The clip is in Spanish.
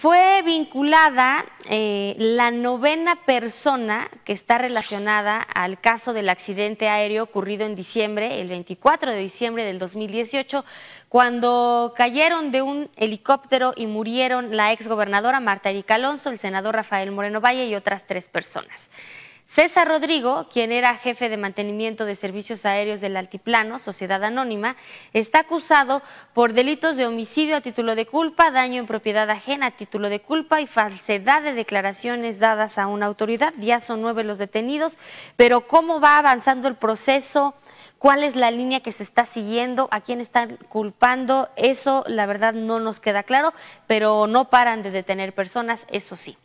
Fue vinculada eh, la novena persona que está relacionada al caso del accidente aéreo ocurrido en diciembre, el 24 de diciembre del 2018, cuando cayeron de un helicóptero y murieron la exgobernadora Marta Erika Alonso, el senador Rafael Moreno Valle y otras tres personas. César Rodrigo, quien era jefe de mantenimiento de servicios aéreos del Altiplano, Sociedad Anónima, está acusado por delitos de homicidio a título de culpa, daño en propiedad ajena a título de culpa y falsedad de declaraciones dadas a una autoridad. Ya son nueve los detenidos, pero ¿cómo va avanzando el proceso? ¿Cuál es la línea que se está siguiendo? ¿A quién están culpando? Eso, la verdad, no nos queda claro, pero no paran de detener personas, eso sí.